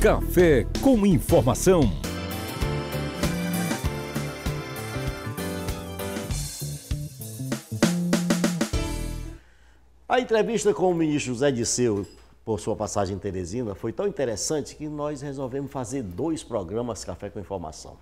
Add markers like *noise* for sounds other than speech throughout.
Café com Informação. A entrevista com o ministro José Disseu, por sua passagem em Teresina, foi tão interessante que nós resolvemos fazer dois programas Café com Informação.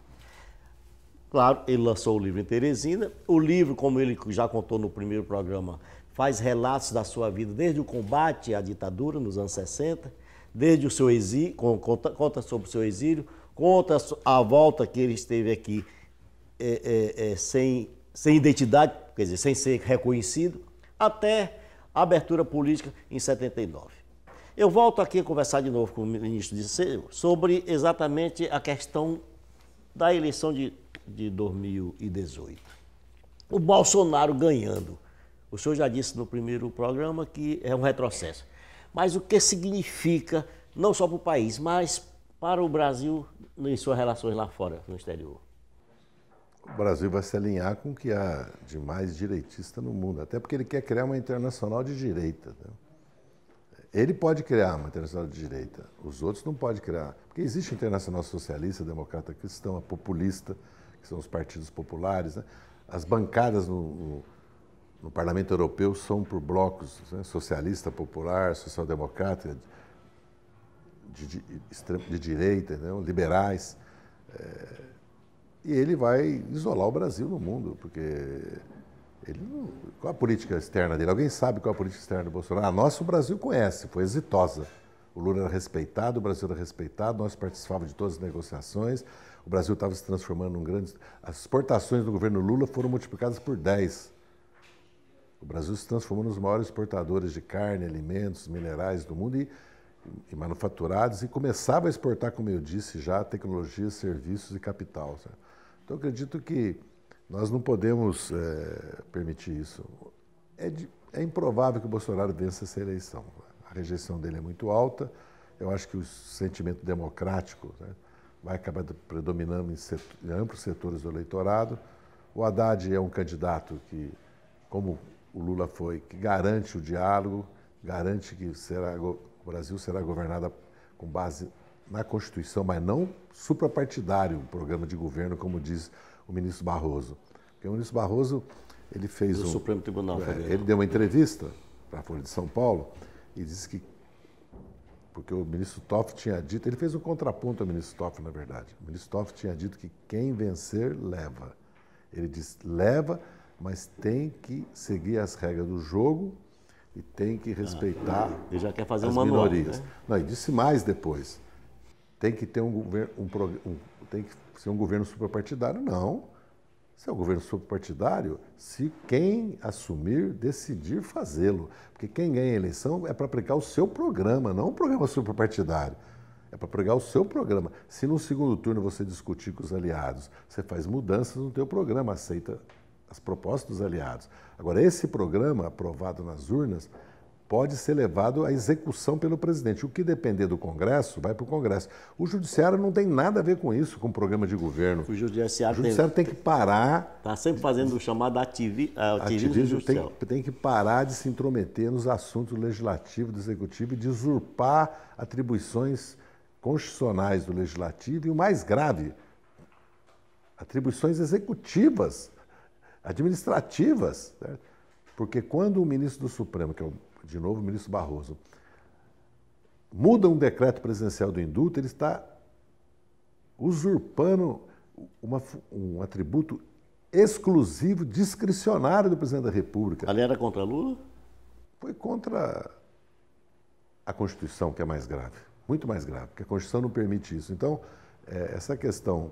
Claro, ele lançou o livro em Teresina. O livro, como ele já contou no primeiro programa, faz relatos da sua vida desde o combate à ditadura nos anos 60 desde o seu exílio, conta, conta sobre o seu exílio, conta a volta que ele esteve aqui é, é, é, sem, sem identidade, quer dizer, sem ser reconhecido, até a abertura política em 79. Eu volto aqui a conversar de novo com o ministro de Disseu sobre exatamente a questão da eleição de, de 2018. O Bolsonaro ganhando. O senhor já disse no primeiro programa que é um retrocesso mas o que significa, não só para o país, mas para o Brasil em suas relações lá fora, no exterior? O Brasil vai se alinhar com o que há de mais direitista no mundo, até porque ele quer criar uma internacional de direita. Né? Ele pode criar uma internacional de direita, os outros não podem criar. Porque existe a internacional socialista, democrata cristão, populista, que são os partidos populares. Né? As bancadas no, no no Parlamento Europeu são por blocos né, socialista, popular, social-democrata, de, de, de, direita, né, liberais. É, e ele vai isolar o Brasil no mundo, porque ele não, qual a política externa dele? Alguém sabe qual a política externa do Bolsonaro? A ah, nossa o Brasil conhece, foi exitosa. O Lula era respeitado, o Brasil era respeitado, nós participávamos de todas as negociações, o Brasil estava se transformando num grande. As exportações do governo Lula foram multiplicadas por 10 o Brasil se transformou nos maiores exportadores de carne, alimentos, minerais do mundo e, e manufaturados e começava a exportar, como eu disse já, tecnologias, serviços e capital. Certo? Então, acredito que nós não podemos é, permitir isso. É, de, é, improvável que o Bolsonaro vença essa eleição. A rejeição dele é muito alta. Eu acho que o sentimento democrático né, vai acabar predominando em, setor, em amplos setores do eleitorado. O Haddad é um candidato que, como o Lula foi, que garante o diálogo, garante que será, o Brasil será governado com base na Constituição, mas não suprapartidário o programa de governo, como diz o ministro Barroso. Porque o ministro Barroso, ele fez Do um... Supremo Tribunal é, Federal. ele deu uma entrevista para a Folha de São Paulo e disse que porque o ministro Toff tinha dito, ele fez um contraponto ao ministro Toff, na verdade. O ministro Toff tinha dito que quem vencer leva. Ele diz leva mas tem que seguir as regras do jogo e tem que ah, respeitar ah, ele já quer fazer as um manual, minorias. Né? Não, ele disse mais depois. Tem que ter um governo, um, um, tem que ser um governo superpartidário, não. Se é um governo superpartidário, se quem assumir decidir fazê-lo, porque quem ganha a eleição é para aplicar o seu programa, não um programa superpartidário. É para pregar o seu programa. Se no segundo turno você discutir com os aliados, você faz mudanças no teu programa, aceita as propostas dos aliados. Agora, esse programa aprovado nas urnas pode ser levado à execução pelo presidente. O que depender do Congresso, vai para o Congresso. O Judiciário não tem nada a ver com isso, com o programa de governo. O Judiciário, o judiciário tem, tem, que parar. Está sempre fazendo o chamado ah, ativismo, ativismo Tem, tem que parar de se intrometer nos assuntos legislativos legislativo, do executivo e de usurpar atribuições constitucionais do legislativo e o mais grave, atribuições executivas administrativas, né? porque quando o ministro do Supremo, que é, o, de novo, o ministro Barroso, muda um decreto presidencial do indulto, ele está usurpando uma, um atributo exclusivo, discricionário do presidente da República. Ali era contra Lula? Foi contra a Constituição, que é mais grave, muito mais grave, porque a Constituição não permite isso. Então, é, essa questão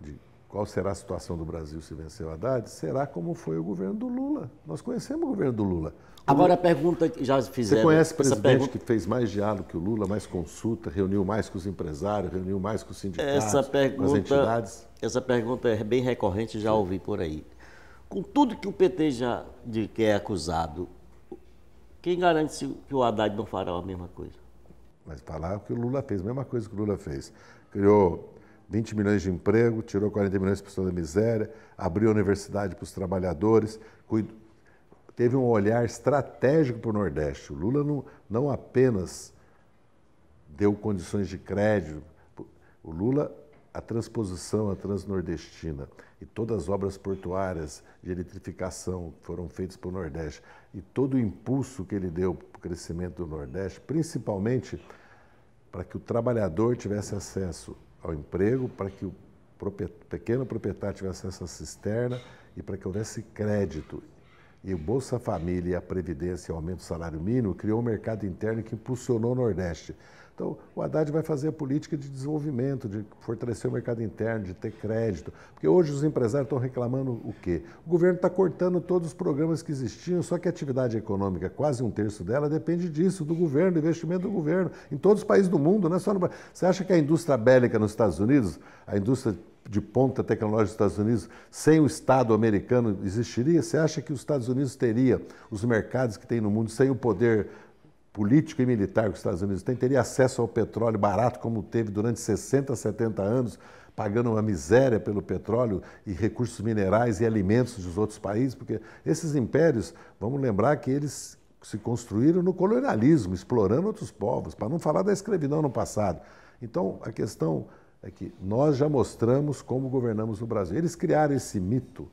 de qual será a situação do Brasil se vencer o Haddad, será como foi o governo do Lula. Nós conhecemos o governo do Lula. O Agora Lula... a pergunta que já fizeram. Você conhece presidente pergunta... que fez mais diálogo que o Lula, mais consulta, reuniu mais com os empresários, reuniu mais com os sindicatos, essa pergunta, com as entidades? Essa pergunta é bem recorrente, já Sim. ouvi por aí. Com tudo que o PT já de que é acusado, quem garante que o Haddad não fará a mesma coisa? Mas falar que o Lula fez, a mesma coisa que o Lula fez. Criou 20 milhões de emprego, tirou 40 milhões de pessoas da miséria, abriu a universidade para os trabalhadores, teve um olhar estratégico para o Nordeste. O Lula não, não apenas deu condições de crédito, o Lula, a transposição, a transnordestina e todas as obras portuárias de eletrificação que foram feitas para o Nordeste e todo o impulso que ele deu para o crescimento do Nordeste, principalmente para que o trabalhador tivesse acesso ao emprego para que o pequeno proprietário tivesse acesso essa cisterna e para que houvesse crédito. E o Bolsa Família e a Previdência e o aumento do salário mínimo criou um mercado interno que impulsionou o Nordeste. Então, o Haddad vai fazer a política de desenvolvimento, de fortalecer o mercado interno, de ter crédito. Porque hoje os empresários estão reclamando o quê? O governo está cortando todos os programas que existiam, só que a atividade econômica, quase um terço dela, depende disso, do governo, do investimento do governo. Em todos os países do mundo, não é só no Brasil. Você acha que a indústria bélica nos Estados Unidos, a indústria de ponta tecnológica dos Estados Unidos, sem o Estado americano existiria? Você acha que os Estados Unidos teria os mercados que tem no mundo sem o poder político e militar que os Estados Unidos têm, teria acesso ao petróleo barato como teve durante 60, 70 anos, pagando uma miséria pelo petróleo e recursos minerais e alimentos dos outros países, porque esses impérios, vamos lembrar que eles se construíram no colonialismo, explorando outros povos, para não falar da escravidão no passado. Então, a questão é que nós já mostramos como governamos no Brasil. Eles criaram esse mito,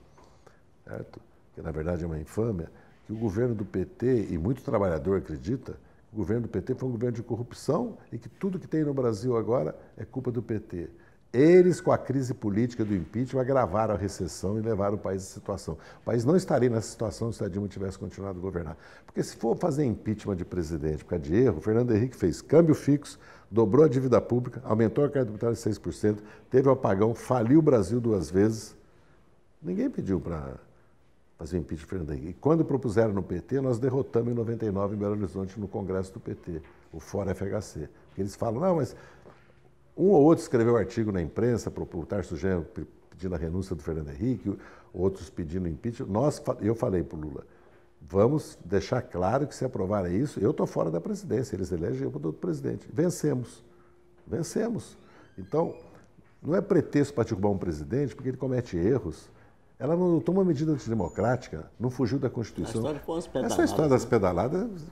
certo? que na verdade é uma infâmia, que o governo do PT, e muito trabalhador acredita, que o governo do PT foi um governo de corrupção e que tudo que tem no Brasil agora é culpa do PT. Eles, com a crise política do impeachment, agravaram a recessão e levaram o país à situação. O país não estaria nessa situação se o Dilma tivesse continuado a governar. Porque se for fazer impeachment de presidente por causa de erro, o Fernando Henrique fez câmbio fixo, dobrou a dívida pública, aumentou a carga tributária de 6%, teve o um apagão, faliu o Brasil duas vezes. Ninguém pediu para fazer o impeachment de Fernando Henrique. E quando propuseram no PT, nós derrotamos em 99 em Belo Horizonte no Congresso do PT, o Fora FHC. Porque eles falam, não, mas um ou outro escreveu artigo na imprensa para o Tarso Genro pedindo a renúncia do Fernando Henrique, outros pedindo impeachment. Nós, eu falei para o Lula, vamos deixar claro que se aprovar isso, eu estou fora da presidência, eles elegem eu para outro presidente. Vencemos. Vencemos. Então, não é pretexto para derrubar um presidente, porque ele comete erros. Ela não uma medida antidemocrática, não fugiu da Constituição. História Essa é história das né? pedaladas,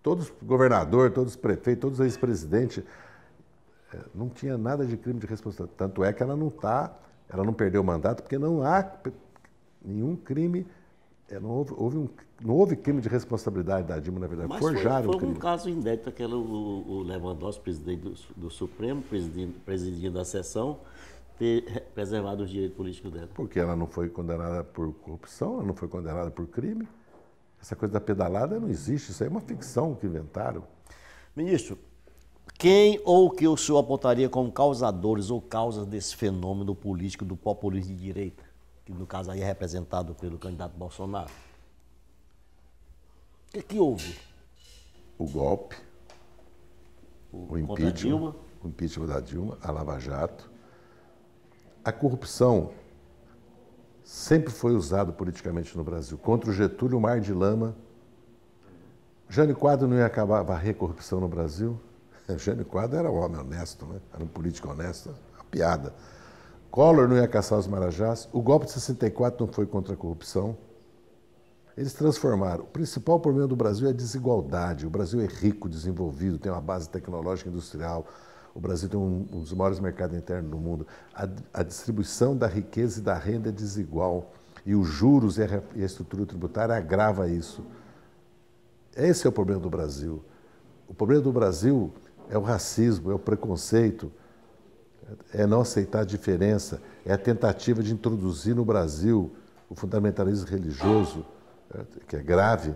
todos governador, todos prefeito, todos ex-presidente não tinha nada de crime de responsabilidade. Tanto é que ela não está ela não perdeu o mandato porque não há nenhum crime, é, não houve, houve um, não houve crime de responsabilidade da Dilma, na verdade, Mas forjaram foi, foi um crime. caso inédito, aquele, o, o Lewandowski, presidente do, do Supremo, presidindo, presidindo a sessão, ter preservado os direitos políticos dela. Porque ela não foi condenada por corrupção, ela não foi condenada por crime. Essa coisa da pedalada não existe, isso aí é uma ficção que inventaram. Ministro, quem ou que o senhor apontaria como causadores ou causas desse fenômeno político do populismo de direita, que no caso aí é representado pelo candidato Bolsonaro? O que, é que houve? O golpe, o, impeachment, o impeachment da Dilma, a Lava Jato, a corrupção sempre foi usada politicamente no Brasil. Contra o Getúlio, o mar de lama. Jânio Quadro não ia acabar varrer corrupção no Brasil? *laughs* Jânio Quadro era um homem honesto, né? era um político honesto, uma piada. Collor não ia caçar os marajás, o golpe de 64 não foi contra a corrupção. Eles transformaram. O principal problema do Brasil é a desigualdade. O Brasil é rico, desenvolvido, tem uma base tecnológica industrial. O Brasil tem um, um dos maiores mercados internos do mundo. A, a, distribuição da riqueza e da renda é desigual. E os juros e a, e a estrutura tributária agrava isso. Esse é o problema do Brasil. O problema do Brasil é o racismo, é o preconceito, é não aceitar a diferença, é a tentativa de introduzir no Brasil o fundamentalismo religioso, é, que é grave,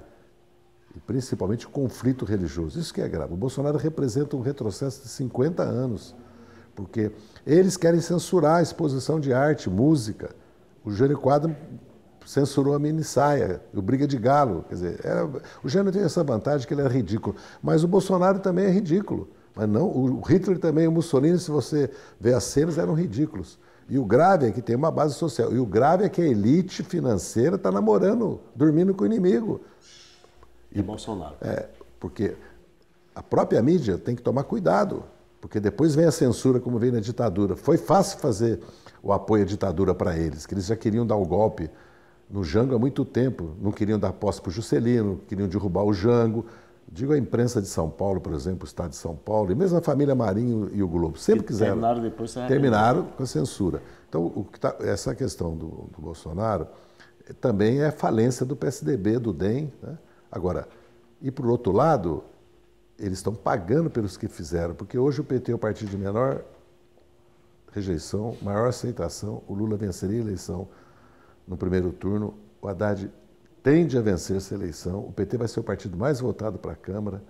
e principalmente o conflito religioso. Isso que é grave. O Bolsonaro representa um retrocesso de 50 anos, porque eles querem censurar a exposição de arte, música. O Jânio Quadro censurou a mini saia, o Briga de Galo. Quer dizer, era... o Jânio tem essa vantagem que ele é ridículo, mas o Bolsonaro também é ridículo. Mas não, o Hitler também, o Mussolini, se você vê as cenas, eram ridículos. E o grave é que tem uma base social. E o grave é que a elite financeira está namorando, dormindo com o inimigo. E, é Bolsonaro. É, porque a própria mídia tem que tomar cuidado, porque depois vem a censura, como veio na ditadura. Foi fácil fazer o apoio à ditadura para eles, que eles já queriam dar o golpe no Jango há muito tempo. Não queriam dar posse para o Juscelino, queriam derrubar o Jango Digo a imprensa de São Paulo, por exemplo, o Estado de São Paulo, e mesmo a família Marinho e o Globo, sempre que quiseram. Terminaram depois é, Terminaram né? com a censura. Então, que tá, essa questão do, do, Bolsonaro eh, também é falência do PSDB, do DEM. Né? Agora, e por outro lado, eles estão pagando pelos que fizeram, porque hoje o PT é o partido de menor rejeição, maior aceitação. O Lula venceria a eleição no primeiro turno, o Haddad tende a vencer essa eleição. O PT vai ser o partido mais votado para a Câmara.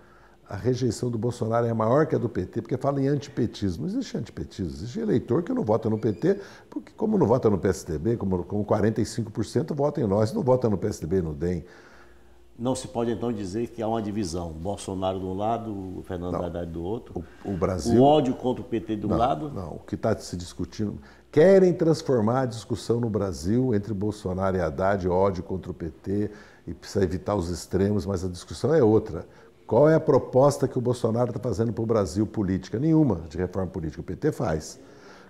A rejeição do Bolsonaro é maior que a do PT, porque fala em antipetismo. Não existe antipetismo, existe eleitor que não vota no PT, porque como não vota no PSDB, como, como 45% vota em nós, não vota no PSDB e no DEM. Não se pode então dizer que há uma divisão. Bolsonaro de um lado, Fernando Haddad do outro. O, o, Brasil. O ódio contra o PT do um lado. Não, o que está se discutindo. Querem transformar a discussão no Brasil entre Bolsonaro e Haddad, ódio contra o PT, e precisa evitar os extremos, mas a discussão é outra. Qual é a proposta que o Bolsonaro está fazendo para o Brasil política? Nenhuma de reforma política. O PT faz.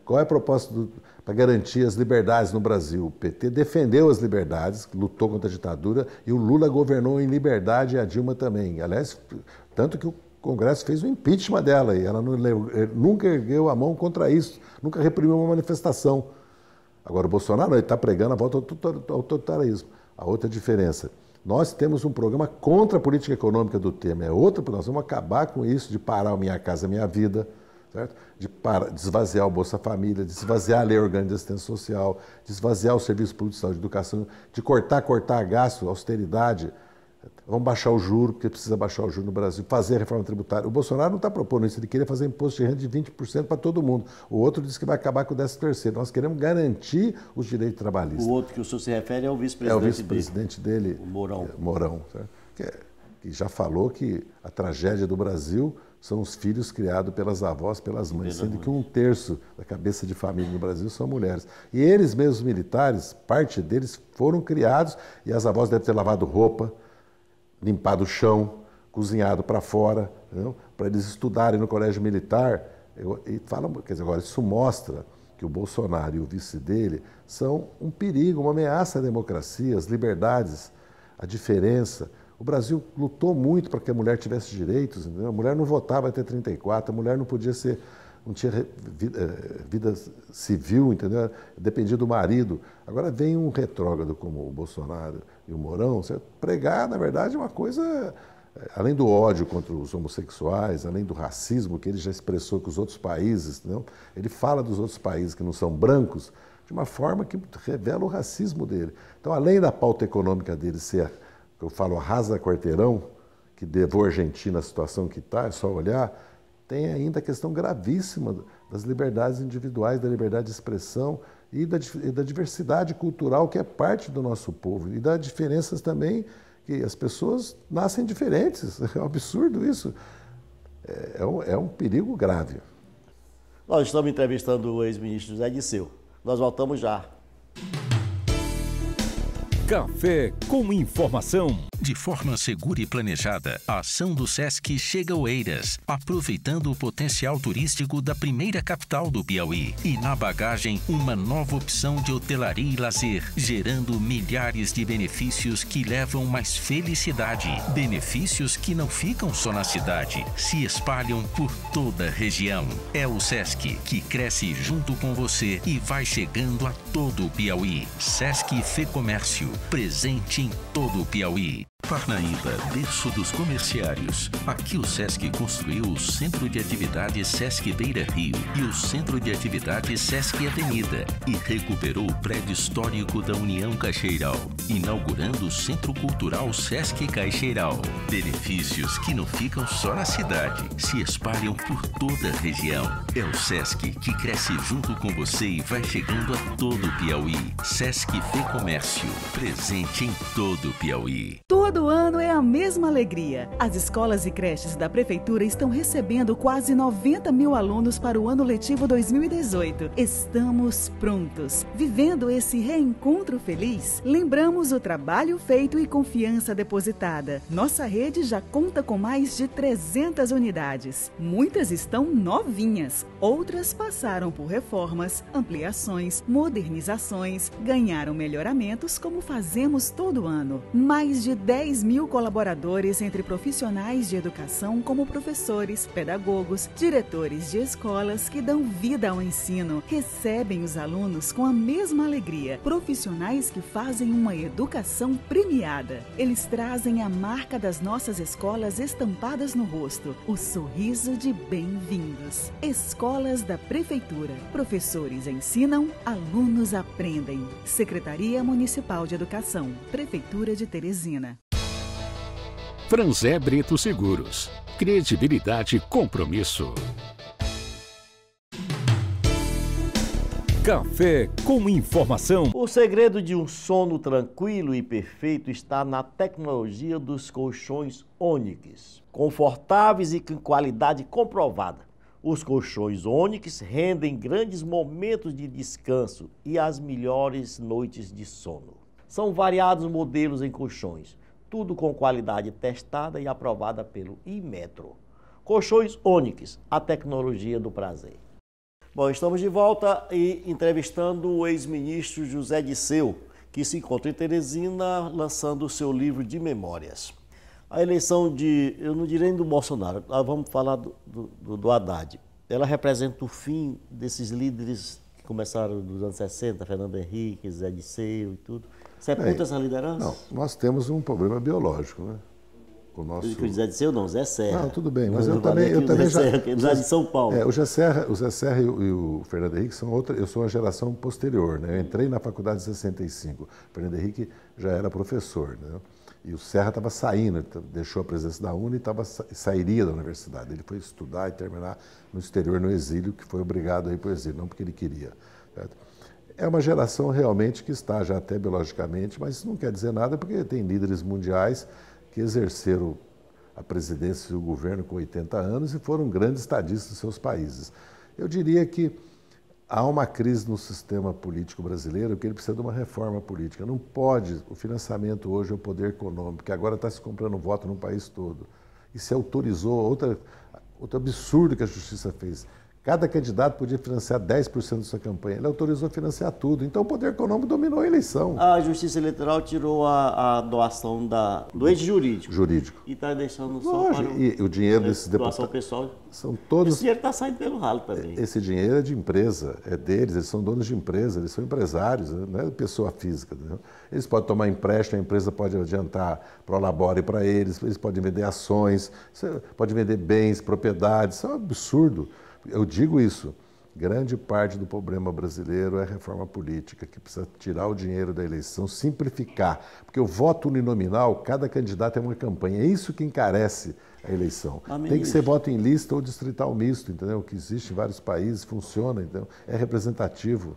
Qual é a proposta para garantir as liberdades no Brasil? O PT defendeu as liberdades, lutou contra a ditadura e o Lula governou em liberdade e a Dilma também. Aliás, tanto que o Congresso fez o impeachment dela e ela não, nunca ergueu a mão contra isso, nunca reprimiu uma manifestação. Agora, o Bolsonaro está pregando a volta ao totalitarismo. A outra diferença. Nós temos um programa contra a política econômica do tema. É outro, nós vamos acabar com isso de parar Minha Casa Minha Vida certo? De, para, esvaziar o Bolsa Família, de esvaziar a Lei Orgânica de Assistência Social, de esvaziar o Serviço Público de Saúde e Educação, de cortar, cortar gasto, austeridade. Vamos baixar o juro, porque precisa baixar o juro no Brasil, fazer a reforma tributária. O Bolsonaro não está propondo isso, ele queria fazer imposto de renda de 20% para todo mundo. O outro diz que vai acabar com o 13 terceiro. Nós queremos garantir os direitos trabalhistas. O outro que o senhor se refere é o vice-presidente dele. É o vice-presidente dele, dele, o Mourão. É, Mourão, que, é, que já falou que a tragédia do Brasil são os filhos criados pelas avós, pelas mães, sendo que um terço da cabeça de família no Brasil são mulheres. E eles mesmos militares, parte deles foram criados e as avós devem ter lavado roupa, limpado o chão, cozinhado para fora, para eles estudarem no colégio militar. Eu, e fala, quer dizer, agora isso mostra que o Bolsonaro e o vice dele são um perigo, uma ameaça à democracia, às liberdades, à diferença. O Brasil lutou muito para que a mulher tivesse direitos. Entendeu? A mulher não votava até 34, a mulher não podia ser, não tinha vida, eh, vida civil, entendeu? Dependia do marido. Agora vem um retrógrado como o Bolsonaro e o Mourão, certo? pregar, na verdade, é uma coisa eh, além do ódio contra os homossexuais, além do racismo que ele já expressou com os outros países, entendeu? ele fala dos outros países que não são brancos de uma forma que revela o racismo dele. Então, além da pauta econômica dele ser eu falo arrasa quarteirão, que levou a Argentina a situação que está, é só olhar, tem ainda a questão gravíssima das liberdades individuais, da liberdade de expressão e da, e da diversidade cultural que é parte do nosso povo e das diferenças também que as pessoas nascem diferentes. *laughs* É um absurdo isso. É, é, um, é um, perigo grave. Nós estamos entrevistando o ex-ministro José Disseu. Nós voltamos já. Café com informação. De forma segura e planejada, a ação do SESC chega a Oeiras, aproveitando o potencial turístico da primeira capital do Piauí. E na bagagem, uma nova opção de hotelaria e lazer, gerando milhares de benefícios que levam mais felicidade. Benefícios que não ficam só na cidade, se espalham por toda a região. É o SESC que cresce junto com você e vai chegando a todo o Piauí. SESC Fê Comércio, presente em todo o Piauí. Parnaíba, berço dos comerciários. Aqui o SESC construiu o Centro de Atividades SESC Beira Rio e o Centro de Atividades SESC Avenida e recuperou o prédio histórico da União Caixeiral, inaugurando o Centro Cultural SESC Caixeiral. Benefícios que não ficam só na cidade, se espalham por toda a região. É o SESC que cresce junto com você e vai chegando a todo o Piauí. SESC Fê Comércio, presente em todo o Piauí. Tua Todo ano é a mesma alegria. As escolas e creches da Prefeitura estão recebendo quase 90 mil alunos para o ano letivo 2018. Estamos prontos. Vivendo esse reencontro feliz, lembramos o trabalho feito e confiança depositada. Nossa rede já conta com mais de 300 unidades. Muitas estão novinhas, outras passaram por reformas, ampliações, modernizações, ganharam melhoramentos, como fazemos todo ano. Mais de 10 10 mil colaboradores entre profissionais de educação, como professores, pedagogos, diretores de escolas que dão vida ao ensino, recebem os alunos com a mesma alegria. Profissionais que fazem uma educação premiada. Eles trazem a marca das nossas escolas estampadas no rosto, o sorriso de bem-vindos. Escolas da Prefeitura. Professores ensinam, alunos aprendem. Secretaria Municipal de Educação, Prefeitura de Teresina. Franzé Brito Seguros. Credibilidade e compromisso. Café com informação. O segredo de um sono tranquilo e perfeito está na tecnologia dos colchões Onix, confortáveis e com qualidade comprovada. Os colchões Onix rendem grandes momentos de descanso e as melhores noites de sono. São variados modelos em colchões tudo com qualidade testada e aprovada pelo Imetro. Colchões Onix, a tecnologia do prazer. Bom, estamos de volta e entrevistando o ex-ministro José Disseu, que se encontra em Teresina lançando o seu livro de memórias. A eleição de, eu não direi do Bolsonaro, ah, vamos falar do, do, do Haddad. Ela representa o fim desses líderes que começaram dos anos 60, Fernando Henrique, Zé Disseu e tudo, Sepulta é essa liderança? Não, nós temos um problema biológico, né? O nosso... Que o José não, Zé Serra. Não, tudo bem, mas eu, eu também... Eu também já... Serra, é de São Paulo. É, o Zé Serra, o Zé Serra e o, e o, Fernando Henrique são outra... Eu sou uma geração posterior, né? Eu entrei na faculdade em 65. O Fernando Henrique já era professor, né? E o Serra estava saindo, deixou a presença da UNE e tava, sairia da universidade. Ele foi estudar e terminar no exterior, no exílio, que foi obrigado a ir para o exílio, não porque ele queria. Certo? é uma geração realmente que está já até biologicamente, mas isso não quer dizer nada porque tem líderes mundiais que exerceram a presidência e o governo com 80 anos e foram grandes estadistas dos seus países. Eu diria que há uma crise no sistema político brasileiro que ele precisa de uma reforma política. Não pode, o financiamento hoje é o poder econômico, que agora está se comprando voto no país todo. E se autorizou, outra, outro absurdo que a justiça fez, Cada candidato podia financiar 10% da sua campanha. Ele autorizou financiar tudo. Então o poder econômico dominou a eleição. A Justiça Eleitoral tirou a, a doação da, do ex-jurídico. Jurídico. E está deixando só para o, e o dinheiro né, desses deputados. Doação tá- pessoal. São todos... Esse dinheiro está saindo pelo ralo também. É, esse dinheiro é de empresa, é deles. Eles são donos de empresa, eles são empresários, né? não é pessoa física. Né? Eles podem tomar empréstimo, a empresa pode adiantar para o labore para eles, eles podem vender ações, podem vender bens, propriedades. Isso é um absurdo. Eu digo isso. Grande parte do problema brasileiro é a reforma política, que precisa tirar o dinheiro da eleição, simplificar. Porque o voto uninominal, cada candidato é uma campanha. É isso que encarece a eleição. Amém. Ah, Tem que ser voto em lista ou distrital misto, entendeu? Que existe em vários países, funciona, então é representativo.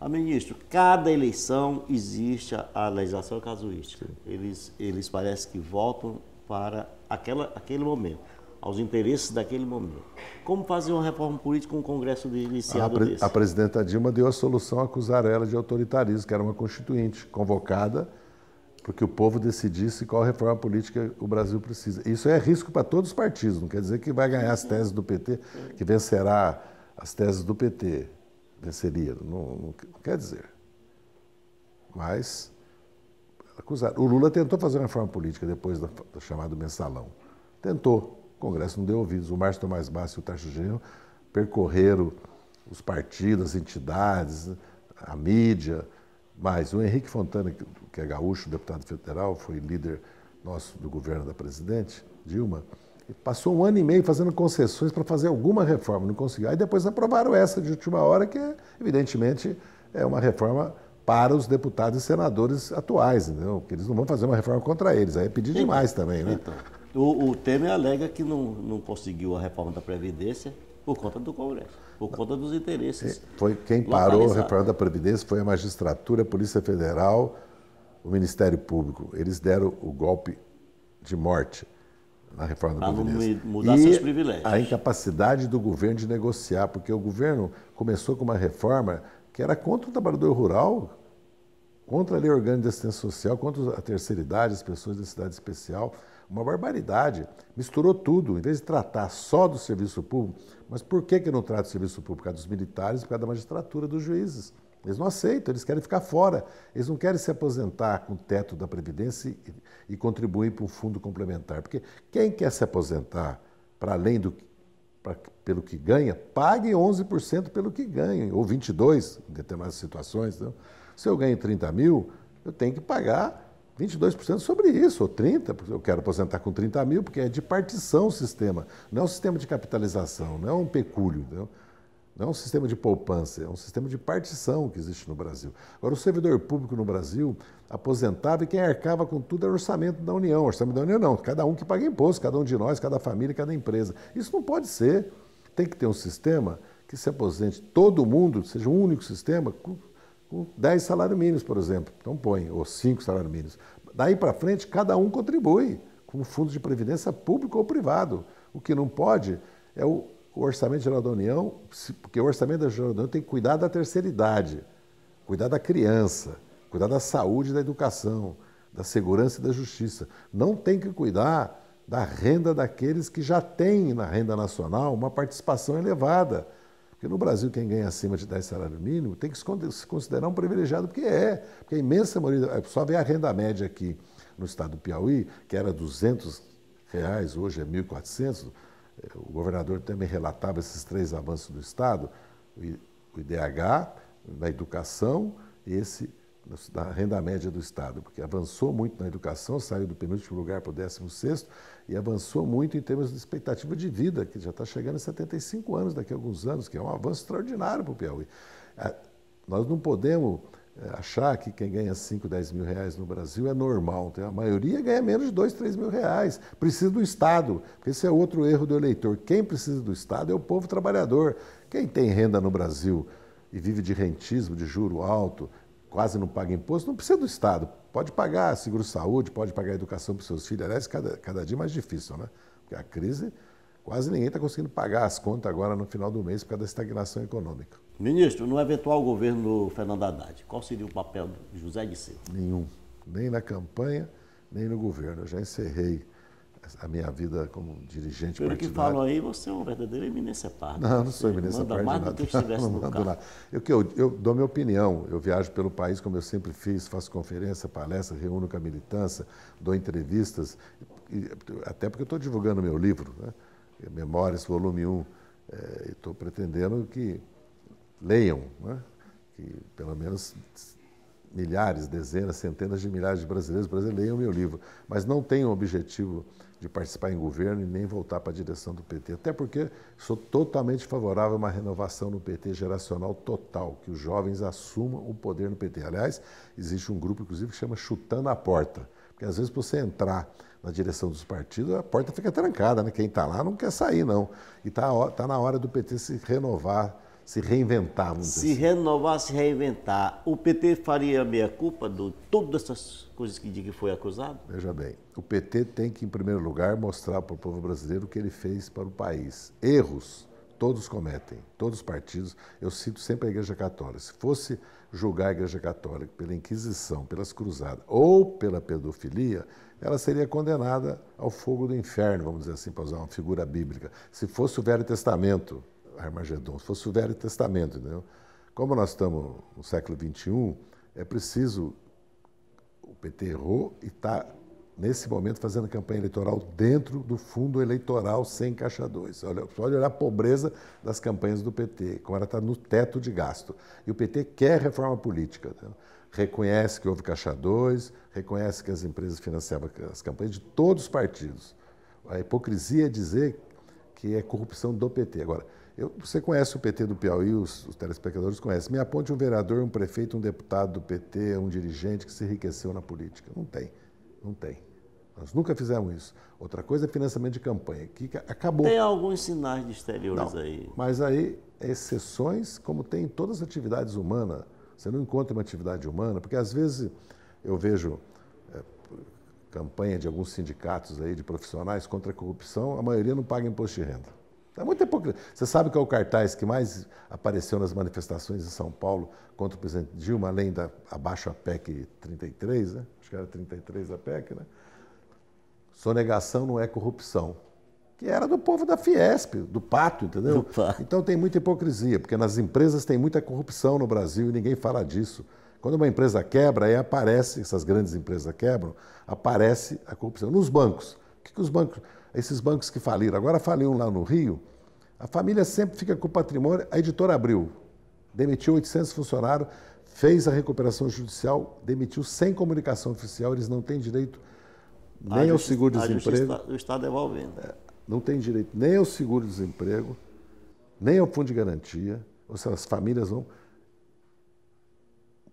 Ah, ministro, cada eleição existe a legislação casuística. Eles, eles parecem que votam para aquela, aquele momento aos interesses daquele momento. Como fazer uma reforma política com um Congresso iniciado a pre, desse? A presidenta Dilma deu a solução a acusar ela de autoritarismo, que era uma constituinte convocada para que o povo decidisse qual reforma política o Brasil precisa. Isso é risco para todos os partidos, não quer dizer que vai ganhar as teses do PT, que vencerá as teses do PT. Venceria, não, não quer dizer. Mas acusar. O Lula tentou fazer uma reforma política depois do chamado mensalão. Tentou o Congresso não deu ouvidos. O Márcio Tomás Bassi e o Tarso Genro percorreram os partidos, as entidades, a mídia, mas o Henrique Fontana, que é gaúcho, deputado federal, foi líder nosso do governo da presidente Dilma, passou um ano e meio fazendo concessões para fazer alguma reforma, não conseguiu. Aí depois aprovaram essa de última hora, que é, evidentemente é uma reforma para os deputados e senadores atuais, entendeu? Porque eles não vão fazer uma reforma contra eles, aí é pedir então, demais também, né? Então. O, o Temer alega que não, não conseguiu a reforma da Previdência por conta do Congresso, por conta dos interesses. É, foi quem parou a reforma da Previdência foi a magistratura, a Polícia Federal, o Ministério Público. Eles deram o golpe de morte na reforma da Previdência. Mudar e seus privilégios. A incapacidade do governo de negociar, porque o governo começou com uma reforma que era contra o trabalhador rural, contra a lei orgânica de assistência social, contra a terceira idade, as pessoas da cidade especial. Uma barbaridade. Misturou tudo. Em vez de tratar só do serviço público, mas por que, que não trata o serviço público? Por causa dos militares, por causa da magistratura, dos juízes. Eles não aceitam, eles querem ficar fora. Eles não querem se aposentar com o teto da Previdência e, e contribuir para um fundo complementar. Porque quem quer se aposentar para além do pra, pelo que ganha, pague 11% pelo que ganha, ou 22% em determinadas situações. Então, se eu ganho 30 mil, eu tenho que pagar 22% sobre isso, ou 30%, porque eu quero aposentar com 30 mil, porque é de partição o sistema, não é um sistema de capitalização, não é um pecúlio, entendeu? não é um sistema de poupança, é um sistema de partição que existe no Brasil. Agora, o servidor público no Brasil aposentava e quem arcava com tudo era o orçamento da União. orçamento da União não, cada um que paga imposto, cada um de nós, cada família, cada empresa. Isso não pode ser. Tem que ter um sistema que se aposente todo mundo, seja um único sistema, com com 10 salários mínimos, por exemplo. Então põe, ou 5 salários mínimos. Daí para frente, cada um contribui com um fundo de previdência público ou privado. O que não pode é o, orçamento geral da União, porque o orçamento geral da União tem que cuidar da terceira idade, cuidar da criança, cuidar da saúde, da educação, da segurança e da justiça. Não tem que cuidar da renda daqueles que já têm na renda nacional uma participação elevada porque no Brasil, quem ganha acima de 10 salários mínimos tem que se considerar um privilegiado, porque é. Porque a imensa maioria. É, só vê a renda média aqui no estado do Piauí, que era 200 reais, hoje é 1.400. É, o governador também relatava esses três avanços do estado: o IDH, na educação, esse da renda média do Estado, porque avançou muito na educação, saiu do penúltimo lugar para o décimo sexto, e avançou muito em termos de expectativa de vida, que já está chegando a 75 anos daqui a alguns anos, que é um avanço extraordinário para o Piauí. É, nós não podemos é, achar que quem ganha 5, 10 mil reais no Brasil é normal. Então a maioria ganha menos de 2, 3 mil reais. Precisa do Estado, porque esse é outro erro do eleitor. Quem precisa do Estado é o povo trabalhador. Quem tem renda no Brasil e vive de rentismo, de juro alto, quase não paga imposto, não precisa do Estado. Pode pagar seguro-saúde, pode pagar educação para os seus filhos. Aliás, cada, cada dia é mais difícil, né? Porque a crise, quase ninguém está conseguindo pagar as contas agora no final do mês por causa da estagnação econômica. Ministro, no eventual governo do Fernando Haddad, qual seria o papel do José de Silva? Nenhum. Nem na campanha, nem no governo. Eu já encerrei a minha vida como dirigente Pelo partidário. Pelo que falam aí, você é um verdadeiro eminência parda. Não, não sou eminência parda. mais do que estivesse não, não no carro. Eu, eu, eu dou minha opinião. Eu viajo pelo país como eu sempre fiz, faço conferência, palestra, reúno com a militância, dou entrevistas, e, até porque eu estou divulgando meu livro, né? Memórias, volume 1. É, estou pretendendo que leiam, né? que pelo menos milhares, dezenas, centenas de milhares de brasileiros brasileiros leiam meu livro. Mas não tenho um objetivo de participar em governo e nem voltar para a direção do PT. Até porque sou totalmente favorável a uma renovação no PT geracional total, que os jovens assumam o poder no PT. Aliás, existe um grupo, inclusive, que chama Chutando a Porta. Porque às vezes, para você entrar na direção dos partidos, a porta fica trancada, né? Quem está lá não quer sair, não. E está tá na hora do PT se renovar se reinventar. Se assim. renovar, se reinventar. O PT faria a meia culpa de todas essas coisas que de que foi acusado? Veja bem, o PT tem que, em primeiro lugar, mostrar para o povo brasileiro o que ele fez para o país. Erros todos cometem, todos os partidos. Eu sinto sempre a Igreja Católica. Se fosse julgar a Igreja Católica pela Inquisição, pelas Cruzadas ou pela pedofilia, ela seria condenada ao fogo do inferno, vamos dizer assim, para usar uma figura bíblica. Se fosse o Velho Testamento, Armagedon, fosse o Velho Testamento. Entendeu? Como nós estamos no século XXI, é preciso. O PT errou e está, nesse momento, fazendo campanha eleitoral dentro do fundo eleitoral sem caixa 2. Olha, pode olhar a pobreza das campanhas do PT, como ela está no teto de gasto. E o PT quer reforma política. Entendeu? reconhece que houve caixa 2, reconhece que as empresas financiavam as campanhas de todos os partidos. A hipocrisia é dizer que é corrupção do PT. Agora, eu, você conhece o PT do Piauí, os, os telespectadores conhecem. Me aponte um vereador, um prefeito, um deputado do PT, um dirigente que se enriqueceu na política. Não tem, não tem. Nós nunca fizemos isso. Outra coisa é financiamento de campanha, que acabou. Tem alguns sinais de exteriores não, aí. Mas aí, exceções, como tem em todas as atividades humanas. Você não encontra uma atividade humana, porque às vezes eu vejo é, campanha de alguns sindicatos aí, de profissionais contra a corrupção, a maioria não paga imposto de renda. É muita hipocrisia. Você sabe qual é o cartaz que mais apareceu nas manifestações em São Paulo contra o presidente Dilma, além da abaixo a PEC 33, né? Acho que era 33 a PEC, né? Sonegação não é corrupção. Que era do povo da Fiesp, do pato, entendeu? Opa. Então tem muita hipocrisia, porque nas empresas tem muita corrupção no Brasil e ninguém fala disso. Quando uma empresa quebra, aí aparece, essas grandes empresas quebram, aparece a corrupção. Nos bancos. O que, que os bancos esses bancos que faliram. Agora faliu um lá no Rio, a família sempre fica com o patrimônio. A editora abriu, demitiu 800 funcionários, fez a recuperação judicial, demitiu sem comunicação oficial, eles não têm direito nem a ao seguro-desemprego. O Estado devolvendo. É. Não tem direito nem ao seguro-desemprego, nem ao fundo de garantia, ou seja, as famílias vão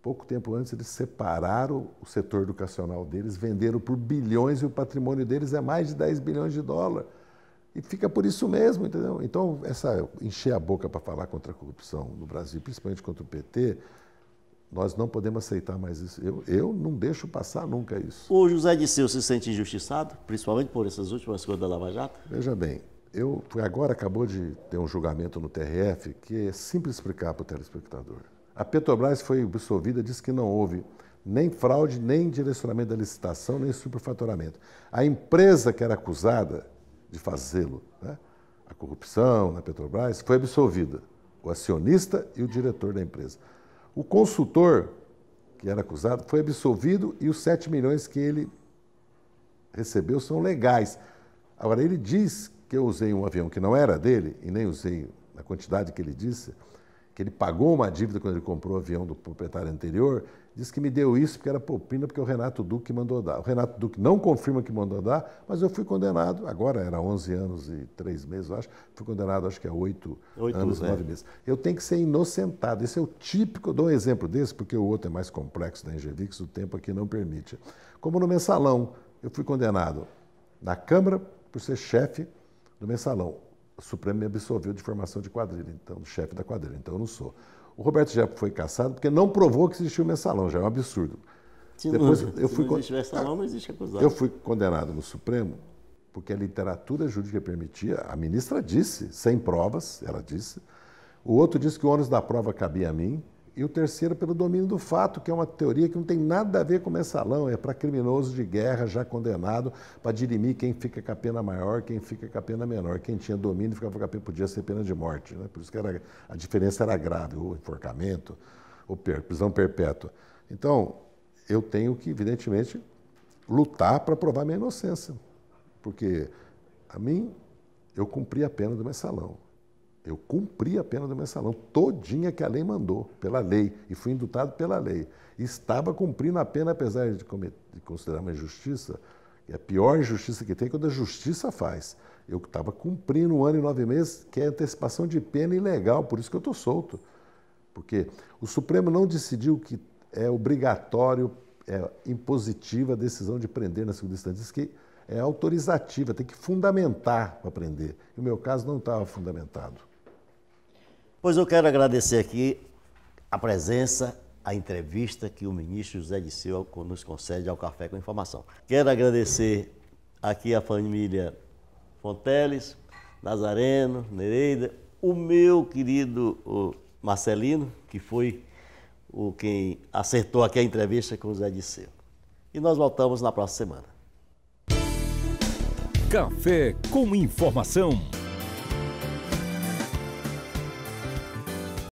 Pouco tempo antes, eles separaram o setor educacional deles, venderam por bilhões e o patrimônio deles é mais de 10 bilhões de dólar. E fica por isso mesmo, entendeu? Então, essa encher a boca para falar contra a corrupção no Brasil, principalmente contra o PT, nós não podemos aceitar mais isso. Eu, eu não deixo passar nunca isso. O José Disseu se sente injustiçado, principalmente por essas últimas coisas da Lava Jato? Veja bem, eu agora acabou de ter um julgamento no TRF que é simples explicar para o telespectador. A Petrobras foi absolvida, disse que não houve nem fraude, nem direcionamento da licitação, nem superfaturamento. A empresa que era acusada de fazê-lo, né, a corrupção na Petrobras, foi absolvida. O acionista e o diretor da empresa. O consultor que era acusado foi absolvido e os 7 milhões que ele recebeu são legais. Agora, ele diz que eu usei um avião que não era dele, e nem usei na quantidade que ele disse, que ele pagou uma dívida quando ele comprou o avião do proprietário anterior, disse que me deu isso porque era propina, porque o Renato Duque mandou dar. O Renato Duque não confirma que mandou dar, mas eu fui condenado, agora era 11 anos e 3 meses, eu acho, fui condenado acho que é 8, 8 anos né? e 9 meses. Eu tenho que ser inocentado, esse é o típico, dou um exemplo desse, porque o outro é mais complexo da Engevix, o tempo aqui não permite. Como no Mensalão, eu fui condenado na Câmara por ser chefe do Mensalão o Supremo me absolveu de formação de quadrilha, então, chefe da quadrilha, então eu não sou. O Roberto já foi caçado porque não provou que existiu mensalão, já é um absurdo. Se Depois, não, eu fui não existe mensalão, não existe acusado. Eu fui condenado no Supremo porque a literatura jurídica permitia, a ministra disse, sem provas, ela disse. O outro disse que o ônus da prova cabia a mim, e o terceiro pelo domínio do fato, que é uma teoria que não tem nada a ver com mensalão, é para criminoso de guerra já condenado, para dirimir quem fica com a pena maior, quem fica com a pena menor. Quem tinha domínio ficava com a pena, podia ser pena de morte. Né? Por isso que era, a diferença era grave, o enforcamento, ou per, prisão perpétua. Então, eu tenho que, evidentemente, lutar para provar minha inocência, porque a mim, eu cumpri a pena do mensalão. Eu cumpri a pena do mensalão, todinha que a lei mandou, pela lei, e fui indutado pela lei. Estava cumprindo a pena, apesar de, cometer, de considerar uma injustiça, e a pior injustiça que tem é quando a justiça faz. Eu estava cumprindo um ano e nove meses, que é antecipação de pena ilegal, por isso que eu estou solto. Porque o Supremo não decidiu que é obrigatório, é impositiva a decisão de prender na segunda instância. Diz que é autorizativa, tem que fundamentar para prender. E o meu caso não estava fundamentado. Pois eu quero agradecer aqui a presença, a entrevista que o ministro José de Silva nos concede ao Café com Informação. Quero agradecer aqui a família Fonteles, Nazareno, Nereida, o meu querido Marcelino, que foi o quem acertou aqui a entrevista com o José de Silva. E nós voltamos na próxima semana. Café com Informação.